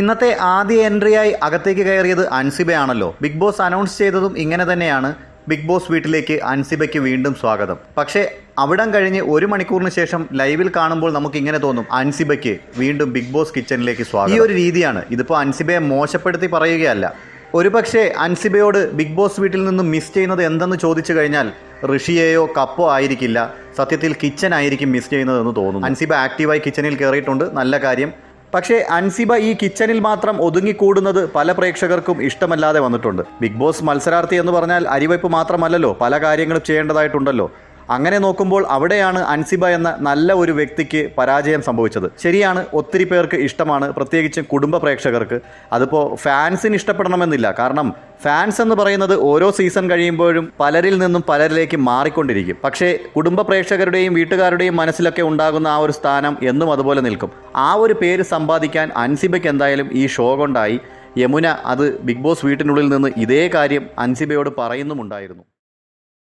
ഇന്നത്തെ ആദ്യ എൻട്രിയായി അകത്തേക്ക് കയറിയത് അൻസിബയാണല്ലോ ബിഗ് ബോസ് അനൗൺസ് ചെയ്തതും ഇങ്ങനെ തന്നെയാണ് ബിഗ് ബോസ് വീട്ടിലേക്ക് അൻസിബയ്ക്ക് വീണ്ടും സ്വാഗതം പക്ഷേ അവിടം കഴിഞ്ഞ് ഒരു മണിക്കൂറിന് ശേഷം ലൈവിൽ കാണുമ്പോൾ നമുക്ക് ഇങ്ങനെ തോന്നും അൻസിബയ്ക്ക് വീണ്ടും ബിഗ് ബോസ് കിച്ചണിലേക്ക് സ്വാഗതം ഈ ഒരു രീതിയാണ് ഇതിപ്പോൾ അൻസിബയെ മോശപ്പെടുത്തി പറയുകയല്ല ഒരുപക്ഷെ അൻസിബയോട് ബിഗ് ബോസ് വീട്ടിൽ നിന്നും മിസ് ചെയ്യുന്നത് എന്തെന്ന് ചോദിച്ചു കഴിഞ്ഞാൽ ഋഷിയെയോ കപ്പോ ആയിരിക്കില്ല സത്യത്തിൽ കിച്ചൺ ആയിരിക്കും മിസ് ചെയ്യുന്നതെന്ന് തോന്നുന്നു അൻസിബ ആക്റ്റീവായി കിച്ചണിൽ കയറിയിട്ടുണ്ട് നല്ല കാര്യം പക്ഷേ അൻസിബ ഈ കിച്ചണിൽ മാത്രം ഒതുങ്ങിക്കൂടുന്നത് പല പ്രേക്ഷകർക്കും ഇഷ്ടമല്ലാതെ വന്നിട്ടുണ്ട് ബിഗ് ബോസ് മത്സരാർത്ഥി എന്ന് പറഞ്ഞാൽ അരിവയ്പ്പ് മാത്രമല്ലല്ലോ പല കാര്യങ്ങളും ചെയ്യേണ്ടതായിട്ടുണ്ടല്ലോ അങ്ങനെ നോക്കുമ്പോൾ അവിടെയാണ് അൻസിബ എന്ന നല്ല ഒരു വ്യക്തിക്ക് പരാജയം സംഭവിച്ചത് ശരിയാണ് ഒത്തിരി പേർക്ക് ഇഷ്ടമാണ് പ്രത്യേകിച്ച് കുടുംബ പ്രേക്ഷകർക്ക് അതിപ്പോൾ ഫാൻസിന് ഇഷ്ടപ്പെടണമെന്നില്ല കാരണം ഫാൻസ് എന്ന് പറയുന്നത് ഓരോ സീസൺ കഴിയുമ്പോഴും പലരിൽ നിന്നും പലരിലേക്ക് മാറിക്കൊണ്ടിരിക്കും പക്ഷേ കുടുംബ പ്രേക്ഷകരുടെയും വീട്ടുകാരുടെയും മനസ്സിലൊക്കെ ഉണ്ടാകുന്ന ആ ഒരു സ്ഥാനം എന്നും അതുപോലെ നിൽക്കും ആ ഒരു പേര് സമ്പാദിക്കാൻ അൻസിബയ്ക്ക് എന്തായാലും ഈ ഷോ കൊണ്ടായി യമുന അത് ബിഗ് ബോസ് വീട്ടിനുള്ളിൽ നിന്ന് ഇതേ കാര്യം അൻസിബയോട് പറയുന്നുമുണ്ടായിരുന്നു